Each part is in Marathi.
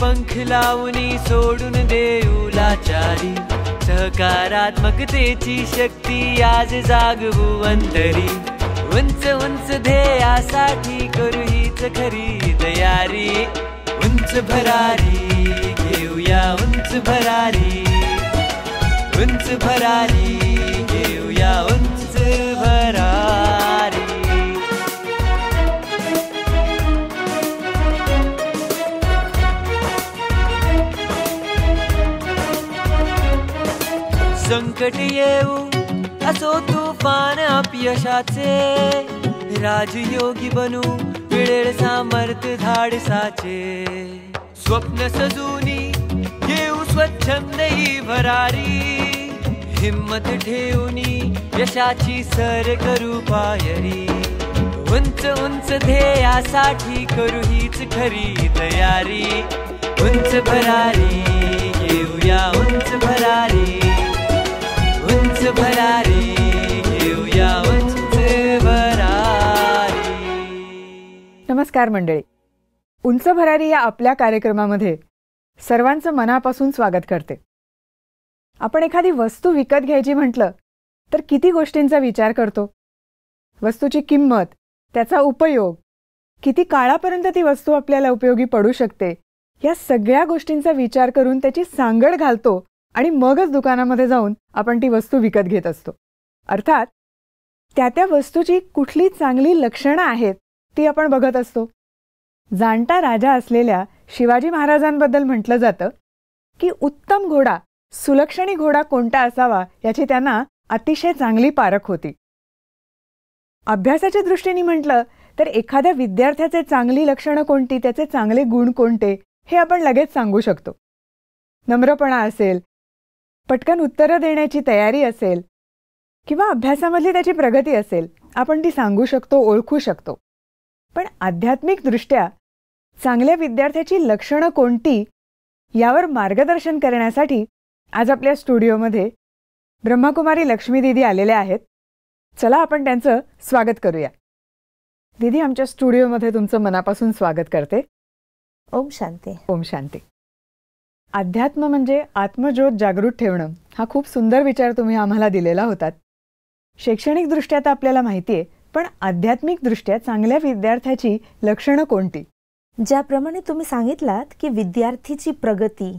पंख लावणी सोडून देऊला सहकारात्मकतेची शक्ती आज जागवू अंतरी उंच उंच ध्येयासाठी करू हीच खरी तयारी उंच भरारी घेऊया उंच भरारी उंच भरारी घेऊया उंच संकट येऊ असो तुफान अपयशाचे राजयोगी बनू मिळेल सामर्थ धाडसाचे स्वप्न सजूनी घेऊ स्वच्छंद ही भरारी हिम्मत ठेवूनी यशाची सर करू पायरी उंच उंच ध्येयासाठी करू हीच खरी तयारी उंच भरारी येऊया उंच भरारी नमस्कार मंडळी उंच भरारी या आपल्या कार्यक्रमामध्ये सर्वांचं मनापासून स्वागत करते आपण एखादी वस्तू विकत घ्यायची म्हटलं तर किती गोष्टींचा विचार करतो वस्तूची किंमत त्याचा उपयोग किती काळापर्यंत ती वस्तू आपल्याला उपयोगी पडू शकते या सगळ्या गोष्टींचा विचार करून त्याची सांगड घालतो आणि मगच दुकानामध्ये जाऊन आपण ती वस्तू विकत घेत असतो अर्थात त्या त्या वस्तूची कुठली चांगली लक्षणं आहेत ती आपण बघत असतो जाणता राजा असलेल्या शिवाजी महाराजांबद्दल म्हटलं जातं की उत्तम घोडा सुलक्षणी घोडा कोणता असावा याची त्यांना अतिशय चांगली पारख होती अभ्यासाच्या दृष्टीने म्हटलं तर एखाद्या विद्यार्थ्याचे चांगली लक्षणं कोणती त्याचे चांगले गुण कोणते हे आपण लगेच सांगू शकतो नम्रपणा असेल पटकन उत्तरं देण्याची तयारी असेल किंवा अभ्यासामधली त्याची प्रगती असेल आपण ती सांगू शकतो ओळखू शकतो पण आध्यात्मिकदृष्ट्या चांगल्या विद्यार्थ्याची लक्षणं कोणती यावर मार्गदर्शन करण्यासाठी आज आपल्या स्टुडिओमध्ये ब्रह्मकुमारी लक्ष्मी दिदी आलेल्या आहेत चला आपण त्यांचं स्वागत करूया दिदी आमच्या स्टुडिओमध्ये तुमचं मनापासून स्वागत करते ओम शांती ओम शांती अध्यात्म म्हणजे आत्मज्योत जागृत ठेवणं हा खूप सुंदर विचार तुम्ही आम्हाला दिलेला होता शैक्षणिकदृष्ट्या तर आपल्याला माहिती आहे पण आध्यात्मिकदृष्ट्या चांगल्या विद्यार्थ्याची लक्षणं कोणती ज्याप्रमाणे तुम्ही सांगितलात की विद्यार्थीची प्रगती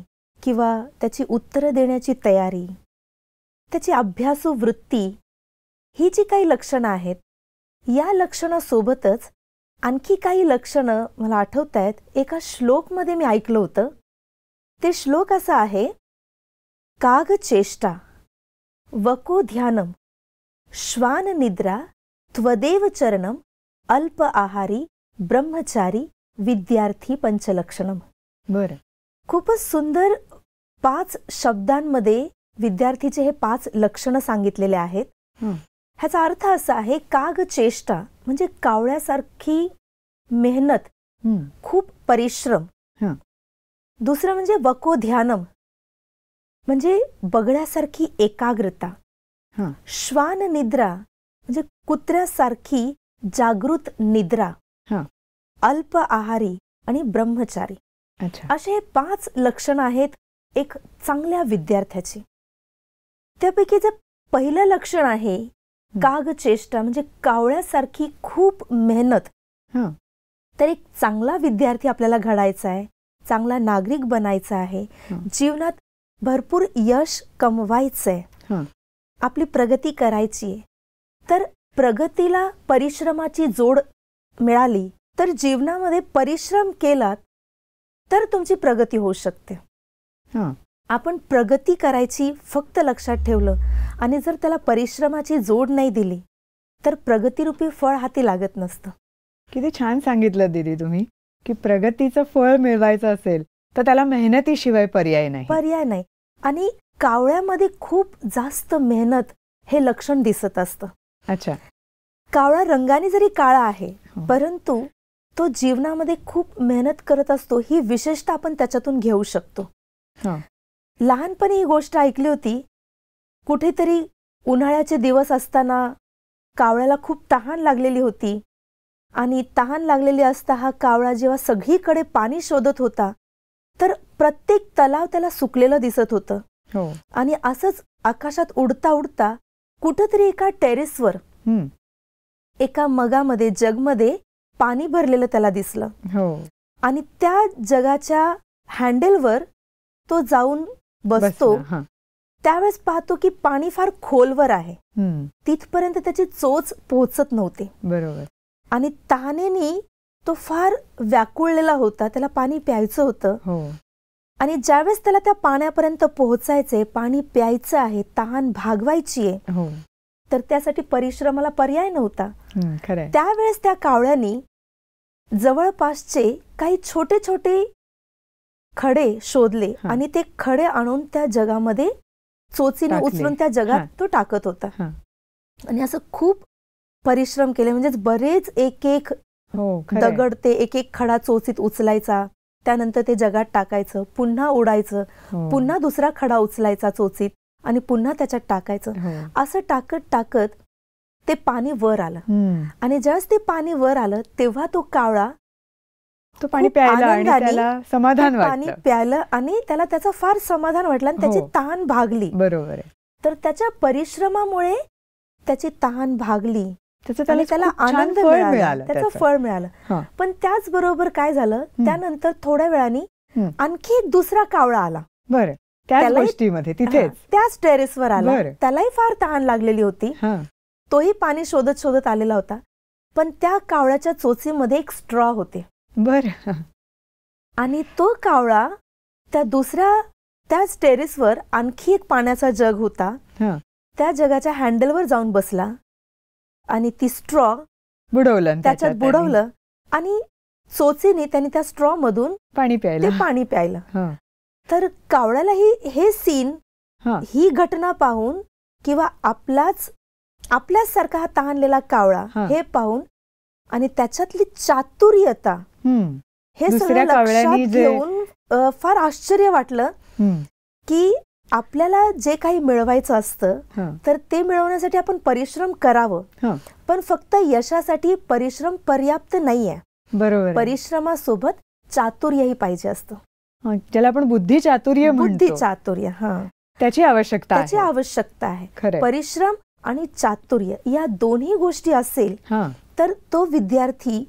किंवा त्याची उत्तरं देण्याची तयारी त्याची अभ्यासू वृत्ती ही जी काही लक्षणं आहेत या लक्षणासोबतच आणखी काही लक्षणं मला आठवत आहेत एका श्लोकमध्ये मी ऐकलं होतं ते श्लोक असा आहे काग चेष्टा वको ध्यानम श्वान निद्रा त्वदेव चरणम अल्प आहारी ब्रह्मचारी विद्यार्थी पंचलक्षणम बर खूपच सुंदर पाच शब्दांमध्ये विद्यार्थीचे हे पाच लक्षण सांगितलेले आहेत ह्याचा अर्थ असा आहे काग चेष्टा म्हणजे कावळ्यासारखी मेहनत खूप परिश्रम दुसरं म्हणजे वको ध्यानम म्हणजे बघण्यासारखी एकाग्रता श्वान निद्रा म्हणजे कुत्र्यासारखी जागृत निद्रा अल्प आहारी आणि ब्रह्मचारी असे हे पाच लक्षण आहेत एक चांगल्या विद्यार्थ्याची त्यापैकी जे पहिलं लक्षण आहे काग चेष्टा म्हणजे कावळ्यासारखी खूप मेहनत तर एक चांगला विद्यार्थी आपल्याला घडायचा आहे चांगला नागरिक बनायचा आहे जीवनात भरपूर यश कमवायचं आहे आपली प्रगती करायची आहे तर प्रगतीला परिश्रमाची जोड मिळाली तर जीवनामध्ये परिश्रम केलात तर तुमची प्रगती होऊ शकते आपण प्रगती करायची फक्त लक्षात ठेवलं आणि जर त्याला परिश्रमाची जोड नाही दिली तर प्रगतीरूपी फळ हाती लागत नसतं किती छान सांगितलं दीदी तुम्ही की प्रगतीचं फळ मिळवायचं असेल तर त्याला मेहनतीशिवाय पर्याय नाही पर्याय नाही आणि कावळ्यामध्ये खूप जास्त मेहनत हे लक्षण दिसत असतं अच्छा कावळा रंगाने जरी काळा आहे हो. परंतु तो जीवनामध्ये खूप मेहनत करत असतो ही विशेषता आपण त्याच्यातून घेऊ शकतो हो. लहानपणी ही गोष्ट ऐकली होती कुठेतरी उन्हाळ्याचे दिवस असताना कावळ्याला खूप तहान लागलेली होती आणि तहान लागलेली असता हा कावळा जेव्हा सगळीकडे पाणी शोधत होता तर प्रत्येक तलाव त्याला सुकलेलं दिसत होत हो. आणि असंच आकाशात उडता उडता कुठंतरी एका टेरेसवर एका मगामध्ये जगमध्ये पाणी भरलेलं त्याला दिसलं हो. आणि त्या जगाच्या हँडलवर तो जाऊन बसतो त्यावेळेस पाहतो की पाणी फार खोलवर आहे तिथपर्यंत त्याची चोच पोहोचत नव्हती बरोबर आणि तहानेनी तो फार व्याकुळलेला होता त्याला पाणी प्यायचं होतं हो. आणि ज्यावेळेस त्याला त्या पाण्यापर्यंत पोहोचायचंय पाणी प्यायचं आहे तहान भागवायची आहे हो. तर त्यासाठी परिश्रमाला पर्याय नव्हता त्यावेळेस त्या कावळ्यानी जवळपासचे काही छोटे छोटे खडे शोधले आणि ते खडे आणून त्या जगामध्ये चोचीने उचलून त्या जगात तो टाकत होता आणि असं खूप परिश्रम केले म्हणजेच बरेच एक एक हो, दगड ते एक एक खडा चोचीत उचलायचा त्यानंतर ते जगात टाकायचं पुन्हा उडायचं हो. पुन्हा दुसरा खडा उचलायचा चोचीत आणि पुन्हा त्याच्यात टाकायचं हो. असं टाकत टाकत ते पाणी वर आलं आणि ज्यावेळेस ते पाणी वर आलं तेव्हा तो कावळा तो पाणी प्यायला समाधान पाणी प्यायला आणि त्याला त्याचा फार समाधान वाटलं आणि त्याची तहान भागली बरोबर तर त्याच्या परिश्रमामुळे त्याची तहान भागली त्याला आनंद मिळाला त्याचं फळ मिळालं पण त्याचबरोबर काय झालं त्यानंतर थोड्या वेळाने आणखी एक दुसरा कावळा आला बरं त्याच गोष्टीमध्ये तिथे त्याच टेरेसवर आला त्यालाही फार तहान लागलेली होती तोही पाणी शोधत शोधत आलेला होता पण त्या कावळ्याच्या चोचीमध्ये एक स्ट्रॉ होते बर आणि तो कावळा त्या दुसऱ्या त्याच टेरेसवर आणखी एक पाण्याचा जग होता त्या जगाच्या हँडलवर जाऊन बसला आणि ती स्ट्रॉ बुडवलं त्याच्यात बुडवलं आणि चोचीने त्यांनी त्या स्ट्रॉ मधून पाणी प्यायला पाणी प्यायलं तर कावळ्याला ही हे सीन ही घटना पाहून किंवा आपलाच आपल्याच सारखा हा तहानलेला कावळा हे पाहून आणि त्याच्यातली चातुर्यता हे सगळं लक्षात घेऊन फार आश्चर्य वाटलं की आपल्याला जे काही मिळवायचं असतं तर ते मिळवण्यासाठी आपण परिश्रम करावं पण फक्त यशासाठी परिश्रम पर्याप्त नाहीये बरोबर परिश्रमासोबत चातुर्यही पाहिजे असतं ज्याला आपण बुद्धी चातुर्य बुद्धी चातुर्य हा त्याची आवश्यकता त्याची आवश्यकता आहे परिश्रम आणि चातुर्य या दोन्ही गोष्टी असेल तर तो विद्यार्थी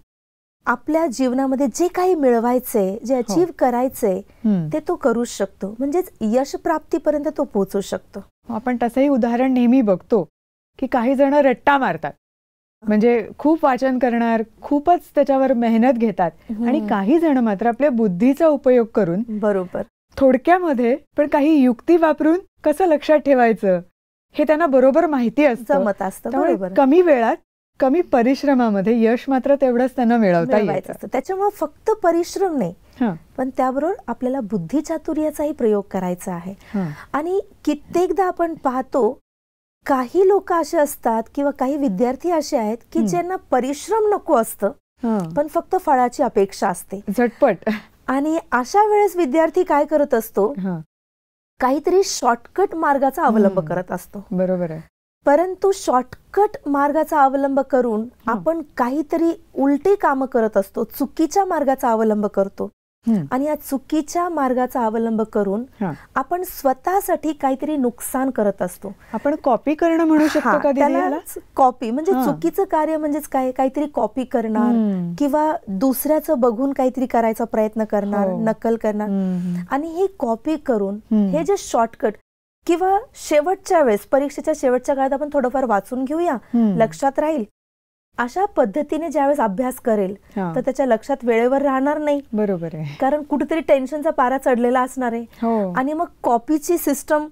आपल्या जीवनामध्ये जे काही मिळवायचंय जे अचीव हो. करायचंय ते तो करू शकतो म्हणजेच यश प्राप्तीपर्यंत तो पोहोचू शकतो आपण तसंही उदाहरण नेहमी बघतो की काही जण रट्टा मारतात म्हणजे खूप वाचन करणार खूपच त्याच्यावर मेहनत घेतात आणि काही जण मात्र आपल्या बुद्धीचा उपयोग करून बरोबर थोडक्यामध्ये पण काही युक्ती वापरून कसं लक्षात ठेवायचं हे त्यांना बरोबर माहिती असतं असतं कमी वेळात कमी परिश्रमामध्ये यश मात्र तेवढंच त्यांना मिळवता येतं त्याच्यामुळे फक्त परिश्रम नाही पण त्याबरोबर आपल्याला बुद्धिचातुर्याचाही प्रयोग करायचा आहे आणि कित्येकदा आपण पाहतो काही लोक असे असतात किंवा काही विद्यार्थी असे आहेत की ज्यांना परिश्रम नको असतं पण फक्त फळाची अपेक्षा असते झटपट आणि अशा वेळेस विद्यार्थी काय करत असतो काहीतरी शॉर्टकट मार्गाचा अवलंब करत असतो बरोबर आहे परंतु शॉर्टकट मार्गाचा अवलंब करून आपण काहीतरी उलटी कामं करत असतो चुकीच्या मार्गाचा अवलंब करतो आणि या चुकीच्या मार्गाचा अवलंब करून आपण स्वतःसाठी काहीतरी नुकसान करत असतो आपण कॉपी करणं म्हणू शकतो का कॉपी म्हणजे चुकीचं कार्य म्हणजेच काय काहीतरी कॉपी करणार किंवा दुसऱ्याचं बघून काहीतरी करायचा प्रयत्न करणार हो. नकल करणार आणि हे कॉपी करून हे जे शॉर्टकट किंवा शेवटच्या वेळेस परीक्षेच्या शेवटच्या काळात आपण थोडंफार वाचून घेऊया लक्षात राहील अशा पद्धतीने ज्या वेळेस अभ्यास करेल तर त्याच्या लक्षात वेळेवर राहणार नाही बरोबर आहे कारण कुठेतरी टेन्शनचा पारा चढलेला असणार आहे हो. आणि मग कॉपीची सिस्टम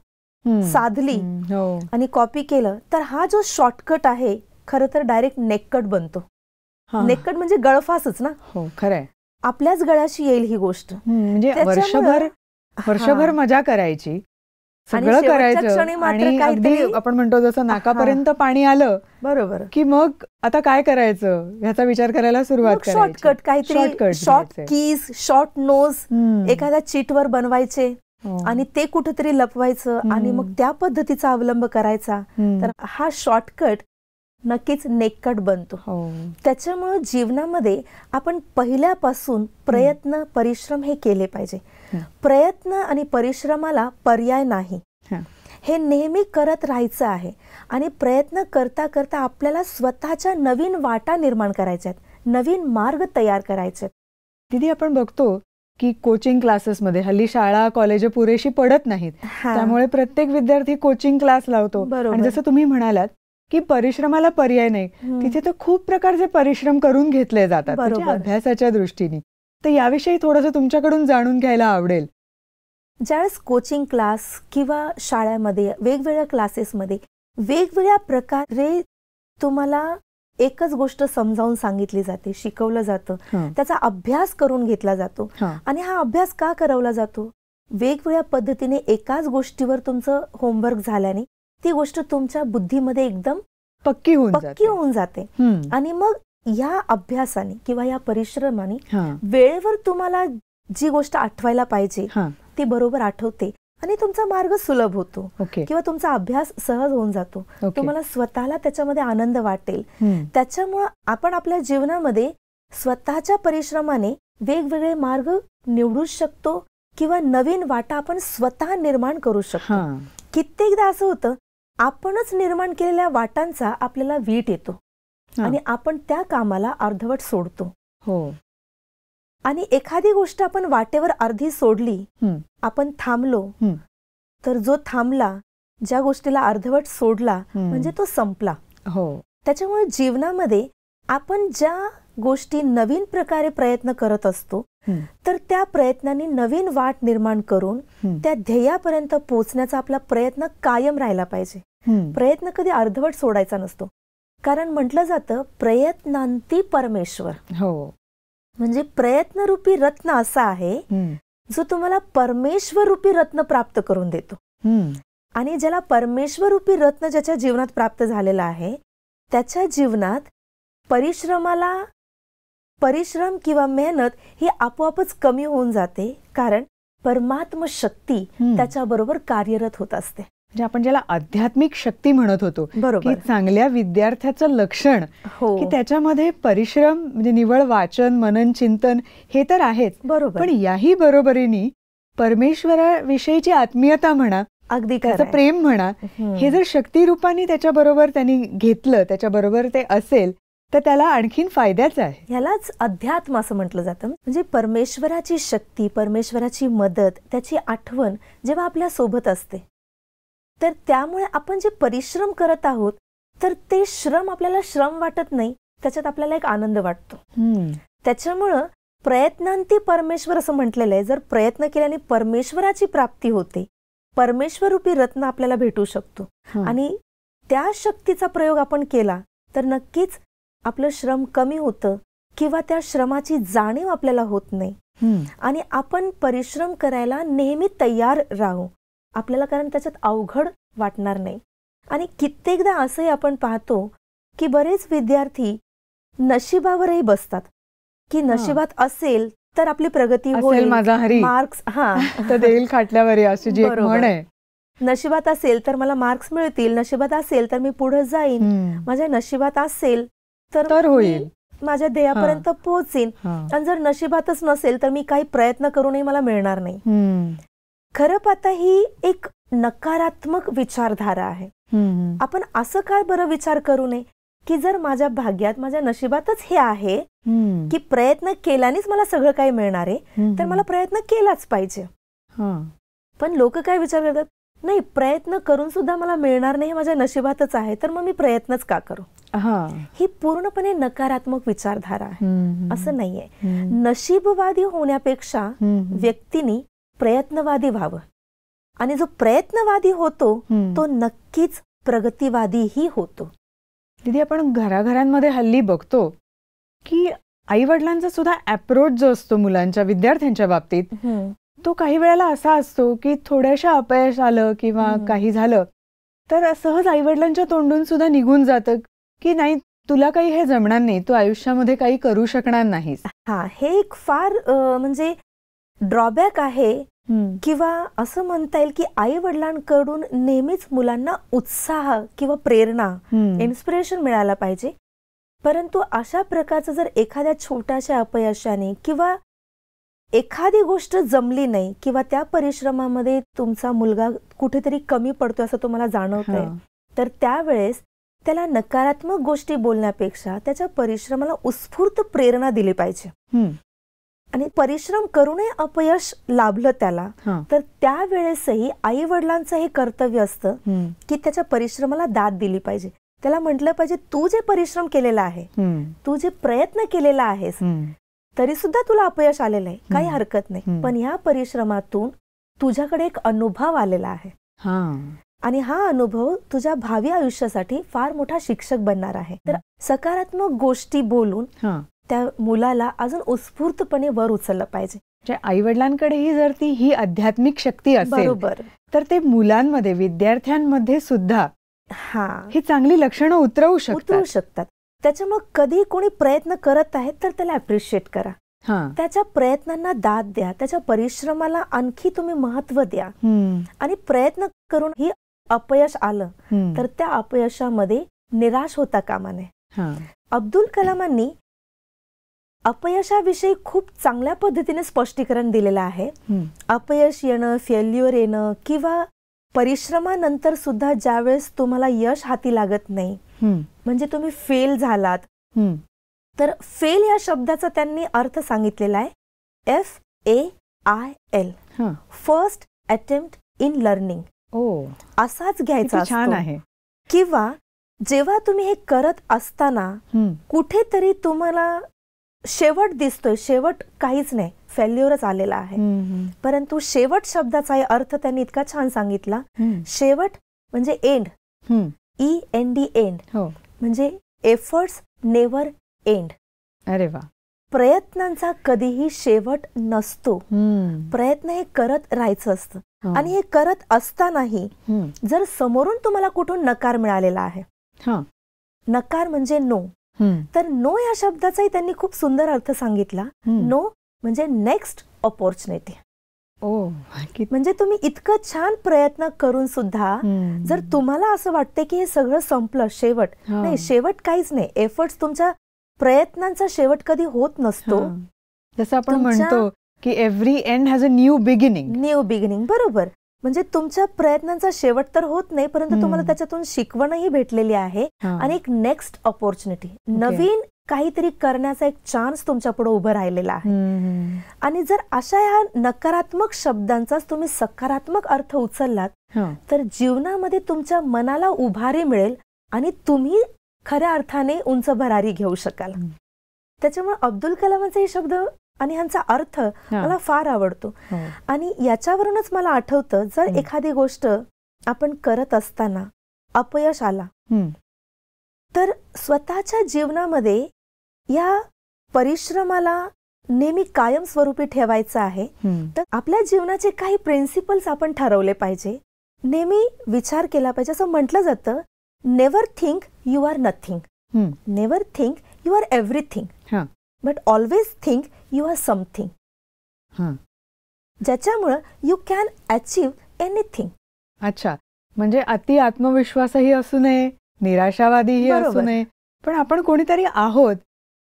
साधली हो. आणि कॉपी केलं तर हा जो शॉर्टकट आहे खर तर डायरेक्ट नेककट बनतो नेककट म्हणजे गळफासच ना हो खरंय आपल्याच गळाशी येईल ही गोष्ट म्हणजे वर्षभर वर्षभर मजा करायची सगळं करायचं आणि आपण म्हणतो जसं नाकापर्यंत पाणी आलं बरोबर की मग आता काय करायचं ह्याचा विचार करायला सुरुवात शॉर्टकट काहीतरी शॉर्ट कीज शॉर्ट नोज एखाद्या चीटवर बनवायचे हो. आणि ते कुठेतरी लपवायचं आणि मग त्या पद्धतीचा अवलंब करायचा तर हा शॉर्टकट नक्कीच नेकट बनतो हो. त्याच्यामुळे जीवनामध्ये आपण पहिल्यापासून प्रयत्न परिश्रम हे केले पाहिजे प्रयत्न आणि परिश्रमाला पर्याय नाही हे नेहमी करत राहायचं आहे आणि प्रयत्न करता करता आपल्याला स्वतःच्या नवीन वाटा निर्माण करायच्या आहेत नवीन मार्ग तयार करायचे दिदी आपण बघतो की कोचिंग क्लासेसमध्ये हल्ली शाळा कॉलेज पुरेशी पडत नाहीत त्यामुळे प्रत्येक विद्यार्थी कोचिंग क्लास लावतो आणि जसं तुम्ही म्हणालात की परिश्रमाला पर्याय नाही तिथे तर खूप प्रकारचे परिश्रम करून घेतले जातात म्हणजे अभ्यासाच्या दृष्टीने तर याविषयी थोडंसं तुमच्याकडून जाणून घ्यायला आवडेल ज्यावेळेस कोचिंग क्लास किंवा शाळेमध्ये वेगवेगळ्या क्लासेसमध्ये वेगवेगळ्या प्रकारे तुम्हाला एकच गोष्ट समजावून सांगितली जाते शिकवलं जातं त्याचा अभ्यास करून घेतला जातो आणि हा अभ्यास का करवला जातो वेगवेगळ्या पद्धतीने एकाच गोष्टीवर तुमचं होमवर्क झाल्याने ती गोष्ट तुमच्या बुद्धीमध्ये एकदम पक्की होऊन पक्की होऊन जाते आणि मग या अभ्यासाने किंवा या परिश्रमाने वेळेवर तुम्हाला जी गोष्ट आठवायला पाहिजे ती बरोबर आठवते आणि तुमचा मार्ग सुलभ होतो किंवा तुमचा अभ्यास सहज होऊन जातो तुम्हाला स्वतःला त्याच्यामध्ये आनंद वाटेल hmm. त्याच्यामुळं आपण आपल्या जीवनामध्ये स्वतःच्या परिश्रमाने वेगवेगळे मार्ग निवडू शकतो किंवा नवीन वाटा आपण स्वतः निर्माण करू शकतो कित्येकदा असं होतं आपणच निर्माण केलेल्या वाटांचा आपल्याला वीट येतो आणि आपण त्या कामाला अर्धवट सोडतो हो आणि एखादी गोष्ट आपण वाटेवर अर्धी सोडली आपण थांबलो तर जो थांबला ज्या गोष्टीला अर्धवट सोडला म्हणजे तो संपला हो त्याच्यामुळे जीवनामध्ये आपण ज्या गोष्टी नवीन प्रकारे प्रयत्न करत असतो तर त्या प्रयत्नांनी नवीन वाट निर्माण करून त्या ध्येयापर्यंत पोहोचण्याचा आपला प्रयत्न कायम राहिला पाहिजे प्रयत्न कधी अर्धवट सोडायचा नसतो कारण म्हटलं जातं प्रयत्नांती परमेश्वर हो म्हणजे प्रयत्नरूपी रत्न असा आहे जो तुम्हाला परमेश्वर रूपी रत्न प्राप्त करून देतो आणि ज्याला परमेश्वर रूपी रत्न ज्याच्या जीवनात प्राप्त झालेला आहे त्याच्या जीवनात परिश्रमाला परिश्रम किंवा मेहनत ही आपोआपच कमी होऊन जाते कारण परमात्म शक्ती त्याच्याबरोबर कार्यरत होत असते म्हणजे आपण ज्याला आध्यात्मिक शक्ती म्हणत होतो बरोबर चांगल्या विद्यार्थ्याचं लक्षण हो की त्याच्यामध्ये परिश्रम म्हणजे निवळ वाचन मनन चिंतन हे तर आहेच बरोबर पण याही बरोबरीने परमेश्वराविषयीची आत्मीयता म्हणा अगदी त्याचं प्रेम म्हणा हे जर शक्ती रूपाने त्याच्याबरोबर त्यांनी घेतलं त्याच्याबरोबर ते असेल तर त्याला आणखीन फायद्याचं आहे यालाच अध्यात्म असं म्हटलं जातं म्हणजे परमेश्वराची शक्ती परमेश्वराची मदत त्याची आठवण जेव्हा आपल्या सोबत असते तर त्यामुळे आपण जे परिश्रम करत आहोत तर ते श्रम आपल्याला श्रम वाटत नाही त्याच्यात आपल्याला एक आनंद वाटतो त्याच्यामुळं प्रयत्नांती परमेश्वर असं म्हटलेलं आहे जर प्रयत्न केल्याने परमेश्वराची प्राप्ती होते परमेश्वर रूपी रत्न आपल्याला भेटू शकतो आणि त्या शक्तीचा प्रयोग आपण केला तर नक्कीच आपलं श्रम कमी होतं किंवा त्या श्रमाची जाणीव आपल्याला होत नाही आणि आपण परिश्रम करायला नेहमी तयार राहू आपल्याला कारण त्याच्यात अवघड वाटणार नाही आणि कित्येकदा असंही आपण पाहतो की बरेच विद्यार्थी नशिबावरही बसतात की नशिबात असेल तर आपली प्रगती होईल मार्क्स हा तर देईल खाटल्यावर अशी जी म्हण आहे नशिबात असेल तर मला मार्क्स मिळतील नशिबात असेल तर मी पुढे जाईन माझ्या नशिबात असेल तर होईल माझ्या ध्येयापर्यंत पोहोचेन आणि जर नशिबातच नसेल तर मी काही प्रयत्न करूनही मला मिळणार नाही खरं पाहता ही एक नकारात्मक विचारधारा आहे आपण असं काय बरं विचार करू नये की जर माझ्या भाग्यात माझ्या नशिबातच हे आहे की प्रयत्न केल्यानेच मला सगळं काही मिळणार आहे तर मला प्रयत्न केलाच पाहिजे पण लोक काय विचार करतात नाही प्रयत्न करून सुद्धा मला मिळणार नाही हे माझ्या नशिबातच आहे तर मग मी प्रयत्नच का करू ही पूर्णपणे नकारात्मक विचारधारा आहे असं नाहीये नशीबवादी होण्यापेक्षा व्यक्तीनी प्रयत्नवादी व्हावं आणि जो प्रयत्नवादी होतो तो नक्कीच प्रगतीवादीही होतो दिदी आपण घराघरांमध्ये हल्ली बघतो की आई वडिलांचा सुद्धा अप्रोच जो असतो मुलांच्या विद्यार्थ्यांच्या बाबतीत तो काही वेळेला असा असतो की थोड्याशा अपयश आलं किंवा काही झालं तर सहज वडिलांच्या तोंडून सुद्धा निघून जातं की नाही तुला काही हे जमणार नाही तू आयुष्यामध्ये काही करू शकणार नाही हा हे एक फार म्हणजे ड्रॉबॅक आहे किंवा असं म्हणता येईल की आई वडिलांकडून नेहमीच मुलांना उत्साह किंवा प्रेरणा इन्स्पिरेशन मिळायला पाहिजे परंतु अशा प्रकारचं जर एखाद्या छोट्याशा अपयशाने किंवा एखादी गोष्ट जमली नाही किंवा त्या परिश्रमामध्ये तुमचा मुलगा कुठेतरी कमी पडतो असं तुम्हाला जाणवत तर त्यावेळेस त्याला नकारात्मक गोष्टी बोलण्यापेक्षा त्याच्या परिश्रमाला उत्स्फूर्त प्रेरणा दिली पाहिजे आणि परिश्रम करूनही अपयश लाभलं त्याला तर त्यावेळेसही आई वडिलांचं हे कर्तव्य असतं की त्याच्या परिश्रमाला दाद दिली पाहिजे त्याला म्हटलं पाहिजे तू जे परिश्रम केलेला आहे तू जे प्रयत्न केलेला आहेस तरी सुद्धा तुला अपयश आलेलं आहे काही हरकत नाही पण या परिश्रमातून तुझ्याकडे एक अनुभव आलेला आहे आणि हा अनुभव तुझ्या भावी आयुष्यासाठी फार मोठा शिक्षक बनणार आहे तर सकारात्मक गोष्टी बोलून त्या मुलाला अजून उत्स्फूर्तपणे वर उचललं पाहिजे म्हणजे आई वडिलांकडेही जर ती ही आध्यात्मिक शक्ती असेल बरोबर तर ते मुलांमध्ये विद्यार्थ्यांमध्ये सुद्धा हा ही चांगली लक्षणं उतरवू शकतात उतरवू शकतात त्याच्यामुळे कधी कोणी प्रयत्न करत आहेत तर त्याला अप्रिशिएट करा त्याच्या प्रयत्नांना दाद द्या त्याच्या परिश्रमाला आणखी तुम्ही महत्व द्या आणि प्रयत्न करून ही अपयश आलं तर त्या अपयशामध्ये निराश होता कामा नये अब्दुल कलामांनी अपयशाविषयी खूप चांगल्या पद्धतीने स्पष्टीकरण दिलेलं आहे अपयश येणं फेल्युअर येणं किंवा परिश्रमानंतर सुद्धा ज्यावेळेस तुम्हाला यश हाती लागत नाही म्हणजे तुम्ही फेल झालात तर फेल या शब्दाचा त्यांनी अर्थ सांगितलेला आहे F A I L first attempt in learning असाच घ्यायचा छान आहे किंवा जेव्हा तुम्ही हे करत असताना कुठेतरी तुम्हाला शेवट दिसतोय शेवट काहीच नाही फेल्युअरच आलेला आहे परंतु शेवट शब्दाचा अर्थ त्यांनी इतका छान सांगितला शेवट म्हणजे end E N D end म्हणजे एफर्ट्स नेवर एंड अरे वा प्रयत्नांचा कधीही शेवट नसतो प्रयत्न हे करत राहायचं असतं हो. आणि हे करत असतानाही जर समोरून तुम्हाला कुठून नकार मिळालेला आहे नकार म्हणजे नो तर नो या शब्दाचाही त्यांनी खूप सुंदर अर्थ सांगितला नो म्हणजे नेक्स्ट ऑपॉर्च्युनिटी म्हणजे तुम्ही इतकं छान प्रयत्न करून सुद्धा जर तुम्हाला असं वाटतं की हे सगळं संपलं शेवट नाही शेवट काहीच नाही एफर्ट्स तुमच्या प्रयत्नांचा शेवट कधी होत नसतो जसं आपण म्हणतो की every end has a new beginning new beginning बरोबर म्हणजे तुमच्या प्रयत्नांचा शेवट तर होत नाही परंतु तुम्हाला त्याच्यातून शिकवणही भेटलेली आहे आणि एक नेक्स्ट ऑपॉर्च्युनिटी नवीन काहीतरी करण्याचा एक चान्स तुमच्या पुढे उभं राहिलेला आहे आणि जर अशा या नकारात्मक शब्दांचा तुम्ही सकारात्मक अर्थ उचललात तर जीवनामध्ये तुमच्या मनाला उभारी मिळेल आणि तुम्ही खऱ्या अर्थाने उंच भरारी घेऊ शकाल त्याच्यामुळे अब्दुल कलामांचे हे शब्द आणि ह्यांचा अर्थ मला फार आवडतो हो. आणि याच्यावरूनच मला आठवतं जर एखादी गोष्ट आपण करत असताना अपयश आला तर स्वतःच्या जीवनामध्ये या परिश्रमाला नेहमी कायमस्वरूपी ठेवायचं आहे तर आपल्या जीवनाचे काही प्रिन्सिपल्स आपण ठरवले पाहिजे नेहमी विचार केला पाहिजे असं म्हटलं जातं never think you are nothing never think you are everything but always think you are something ज्याच्यामुळं यू कॅन अचीव्ह एनिथिंग अच्छा म्हणजे अति आत्मविश्वासही असू नये निराशावादीही असू नये पण आपण कोणीतरी आहोत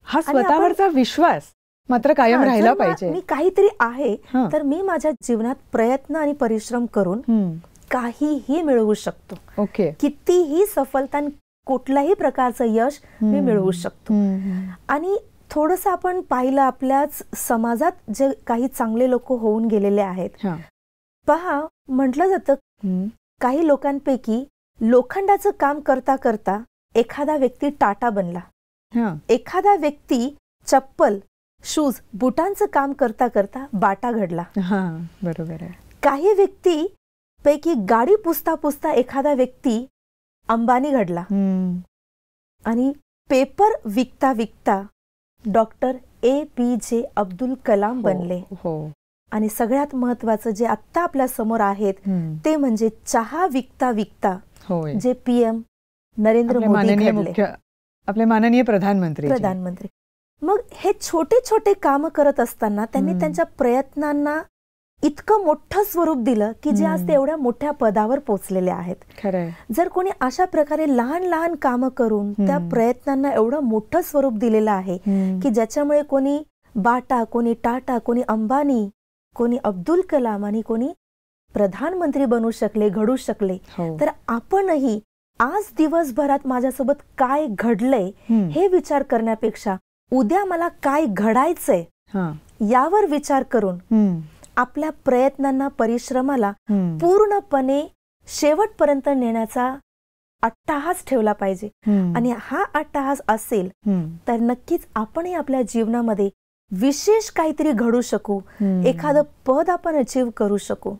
हा स्वतःवरचा विश्वास मात्र कायम राहिला पाहिजे मी काहीतरी आहे तर मी माझ्या जीवनात प्रयत्न आणि परिश्रम करून काहीही मिळवू शकतो ओके कितीही सफलता कुठल्याही प्रकारचं यश मी मिळवू शकतो आणि थोडंसं आपण पाहिलं आपल्याच समाजात जे काही चांगले लोक होऊन गेलेले आहेत पहा म्हटलं जातं काही लोकांपैकी लोखंडाचं काम करता करता एखादा व्यक्ती टाटा बनला एखादा व्यक्ती चप्पल शूज बुटांचं काम करता करता बाटा घडला बरोबर आहे काही व्यक्ती पैकी गाडी पुसता पुसता एखादा व्यक्ती अंबानी घडला आणि पेपर विकता विकता डॉक्टर ए पी जे अब्दुल कलाम हो, बनले हो आणि सगळ्यात महत्वाचं जे आत्ता आपल्या समोर आहेत ते म्हणजे चहा विकता विकता जे पीएम नरेंद्र मोदी आपले माननीय प्रधानमंत्री प्रधानमंत्री मग हे छोटे छोटे काम करत असताना त्यांनी त्यांच्या प्रयत्नांना इतकं मोठं स्वरूप दिलं की जे आज तेवढ्या मोठ्या पदावर पोचलेले आहेत जर कोणी अशा प्रकारे लहान लहान कामं करून त्या प्रयत्नांना एवढं मोठं स्वरूप दिलेलं आहे की ज्याच्यामुळे कोणी बाटा कोणी टाटा कोणी अंबानी कोणी अब्दुल कलाम आणि कोणी प्रधानमंत्री बनू शकले घडू शकले हो. तर आपणही आज दिवसभरात माझ्यासोबत काय घडलंय हे विचार करण्यापेक्षा उद्या मला काय घडायचंय यावर विचार करून आपल्या प्रयत्नांना परिश्रमाला पूर्णपणे शेवटपर्यंत नेण्याचा अट्टाहास ठेवला पाहिजे आणि हा अट्टाहास असेल तर नक्कीच आपणही आपल्या जीवनामध्ये विशेष काहीतरी घडू शकू एखादं पद आपण अचीव करू शकू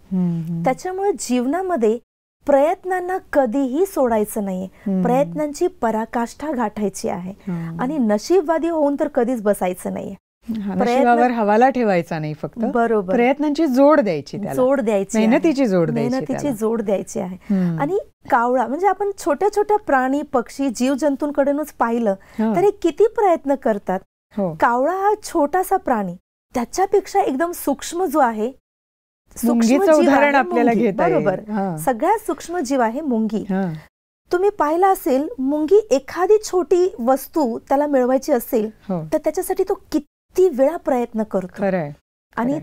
त्याच्यामुळे जीवनामध्ये प्रयत्नांना कधीही सोडायचं नाहीये प्रयत्नांची पराकाष्ठा गाठायची आहे आणि नशीबवादी होऊन तर कधीच बसायचं नाहीये प्रयत्नावर हवाला ठेवायचा नाही फक्त बरोबर प्रयत्नांची जोड द्यायची जोड द्यायची मेहनतीची जोड मेहनतीची जोड द्यायची आहे आणि कावळा म्हणजे आपण छोट्या छोट्या प्राणी पक्षी जीव जंतूंकडूनच पाहिलं तर हे किती प्रयत्न करतात हो. कावळा हा छोटासा प्राणी त्याच्यापेक्षा एकदम सूक्ष्म जो आहे सूक्ष्म उदाहरण आपल्याला बरोबर सगळ्यात सूक्ष्म जीव आहे मुंगी तुम्ही पाहिला असेल मुंगी एखादी छोटी वस्तू त्याला मिळवायची असेल हो. तर त्याच्यासाठी तो किती किती वेळा प्रयत्न करतो आणि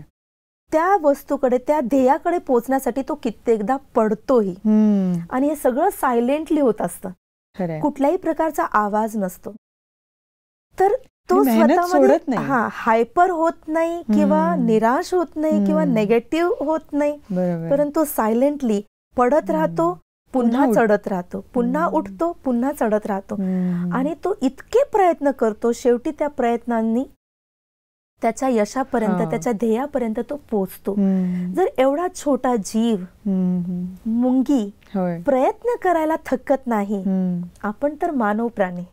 त्या वस्तूकडे त्या ध्येयाकडे पोहोचण्यासाठी तो कित्येकदा पडतोही आणि हे सगळं सायलेंटली होत असतं कुठल्याही प्रकारचा आवाज नसतो तर तो स्वतः हा हायपर होत नाही किंवा निराश होत नाही किंवा नेगेटिव्ह होत नाही परंतु सायलेंटली पडत राहतो पुन्हा चढत राहतो पुन्हा उठतो पुन्हा चढत राहतो आणि तो इतके प्रयत्न करतो शेवटी त्या प्रयत्नांनी त्याच्या यशापर्यंत त्याच्या ध्येयापर्यंत तो पोचतो जर एवढा छोटा जीव मुंगी प्रयत्न करायला थकत नाही आपण तर मानव प्राणी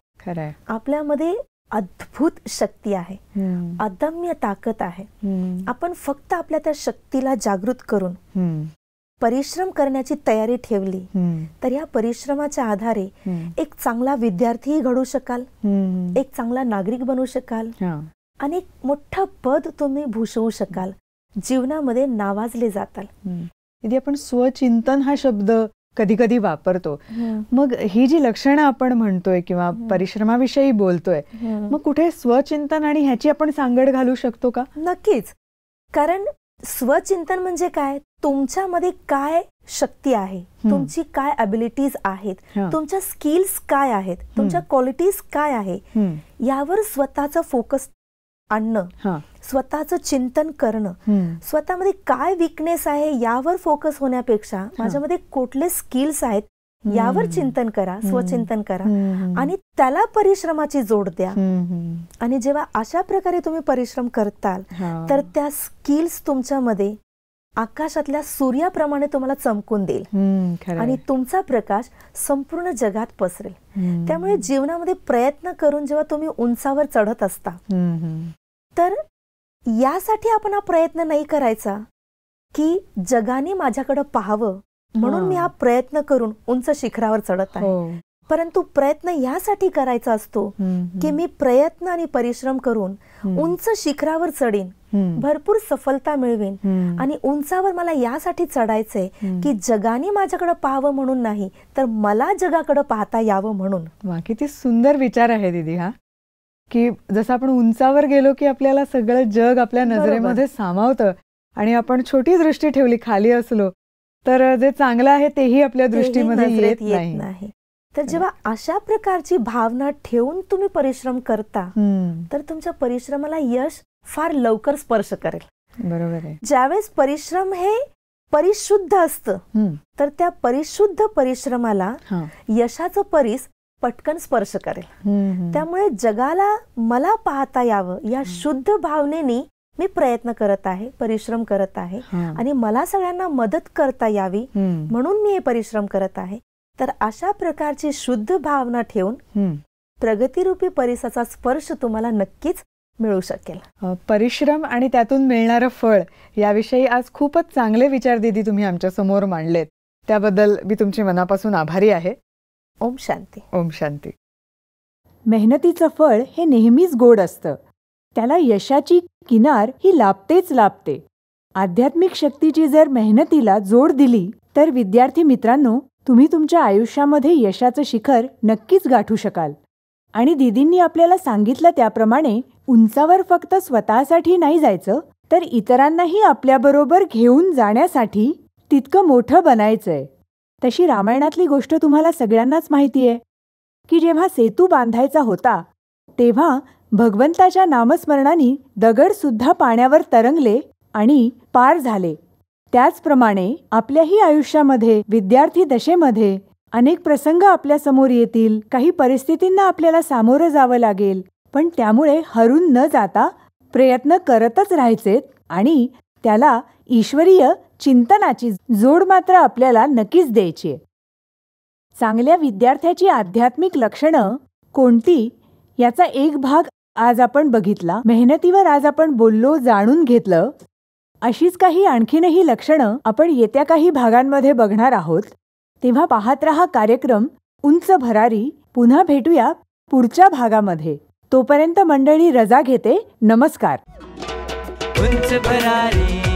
आपल्यामध्ये अद्भुत शक्ती आहे अदम्य ताकद आहे आपण फक्त आपल्या त्या शक्तीला जागृत करून परिश्रम करण्याची तयारी ठेवली तर या परिश्रमाच्या आधारे एक चांगला विद्यार्थीही घडू शकाल एक चांगला नागरिक बनू शकाल आणि मोठं पद तुम्ही भूषवू शकाल जीवनामध्ये नावाजले जाताल आपण स्वचिंतन हा शब्द कधी कधी वापरतो मग ही जी लक्षणं आपण म्हणतोय किंवा परिश्रमाविषयी बोलतोय मग कुठे स्वचिंतन आणि ह्याची आपण सांगड घालू शकतो का नक्कीच कारण स्वचिंतन म्हणजे काय तुमच्यामध्ये काय शक्ती आहे तुमची काय अबिलिटीज आहेत तुमच्या स्किल्स काय आहेत तुमच्या क्वालिटीज काय आहे यावर स्वतःचा फोकस आणणं स्वतःच चिंतन करणं स्वतःमध्ये काय विकनेस आहे यावर फोकस होण्यापेक्षा माझ्यामध्ये कुठले स्किल्स आहेत यावर चिंतन करा स्वचिंतन करा आणि त्याला परिश्रमाची जोड द्या आणि जेव्हा अशा प्रकारे तुम्ही परिश्रम करताल तर त्या स्किल्स तुमच्यामध्ये आकाशातल्या सूर्याप्रमाणे तुम्हाला चमकून देईल आणि तुमचा प्रकाश संपूर्ण जगात पसरेल त्यामुळे जीवनामध्ये प्रयत्न करून जेव्हा तुम्ही उंचावर चढत असता तर यासाठी आपण हा प्रयत्न नाही करायचा की जगाने माझ्याकडं पाहावं म्हणून मी हा प्रयत्न करून उंच शिखरावर चढत आहे हो. परंतु प्रयत्न यासाठी करायचा असतो की मी प्रयत्न आणि परिश्रम करून उंच शिखरावर चढीन भरपूर सफलता मिळवेन आणि उंचावर मला यासाठी चढायचंय की जगाने माझ्याकडे पाहावं म्हणून नाही तर मला जगाकडे पाहता यावं म्हणून किती सुंदर विचार आहे दिदी हा की जसं आपण उंचावर गेलो की आपल्याला सगळं जग आपल्या नजरेमध्ये सामावतं आणि आपण छोटी दृष्टी ठेवली खाली असलो तर जे चांगलं आहे तेही आपल्या दृष्टीमध्ये येत नाही तर जेव्हा अशा प्रकारची भावना ठेवून तुम्ही परिश्रम करता तर तुमच्या परिश्रमाला यश फार लवकर स्पर्श करेल बरोबर आहे ज्यावेळेस परिश्रम हे परिशुद्ध असतं तर त्या परिशुद्ध परिश्रमाला यशाचं परिस पटकन स्पर्श करेल त्यामुळे जगाला मला पाहता यावं या शुद्ध भावनेने मी प्रयत्न करत आहे परिश्रम करत आहे आणि मला सगळ्यांना मदत करता यावी म्हणून मी हे परिश्रम करत आहे तर अशा प्रकारची शुद्ध भावना ठेवून प्रगतिरूपी परिसाचा स्पर्श तुम्हाला नक्कीच मिळू शकेल परिश्रम आणि त्यातून मिळणारं फळ याविषयी आज खूपच चांगले विचार दिदी तुम्ही आमच्या समोर मांडलेत त्याबद्दल मी तुमची मनापासून आभारी आहे ओम शांती ओम शांती मेहनतीचं फळ हे नेहमीच गोड असतं त्याला यशाची किनार ही लाभतेच लाभते आध्यात्मिक शक्तीची जर मेहनतीला जोड दिली तर विद्यार्थी मित्रांनो तुम्ही तुमच्या आयुष्यामध्ये यशाचं शिखर नक्कीच गाठू शकाल आणि दिदींनी आपल्याला सांगितलं त्याप्रमाणे उंचावर फक्त स्वतःसाठी नाही जायचं तर इतरांनाही आपल्याबरोबर घेऊन जाण्यासाठी तितकं मोठं बनायचंय तशी रामायणातली गोष्ट तुम्हाला सगळ्यांनाच माहिती आहे की जेव्हा सेतू बांधायचा होता तेव्हा भगवंताच्या नामस्मरणाने दगडसुद्धा पाण्यावर तरंगले आणि पार झाले त्याचप्रमाणे आपल्याही आयुष्यामध्ये विद्यार्थी दशेमध्ये अनेक प्रसंग आपल्यासमोर येतील काही परिस्थितींना आपल्याला सामोरं जावं लागेल पण त्यामुळे हरून न जाता प्रयत्न करतच राहायचेत आणि त्याला ईश्वरीय चिंतनाची जोड मात्र आपल्याला नक्कीच द्यायची आहे चांगल्या विद्यार्थ्याची आध्यात्मिक लक्षणं कोणती याचा एक भाग आज आपण बघितला मेहनतीवर आज आपण बोललो जाणून घेतलं अशीच काही आणखीनही लक्षणं आपण येत्या काही भागांमध्ये बघणार आहोत तेव्हा पाहत रहा कार्यक्रम उंच भरारी पुन्हा भेटूया पुढच्या भागामध्ये तोपर्यंत मंडळी रजा घेते नमस्कार उंच भरारी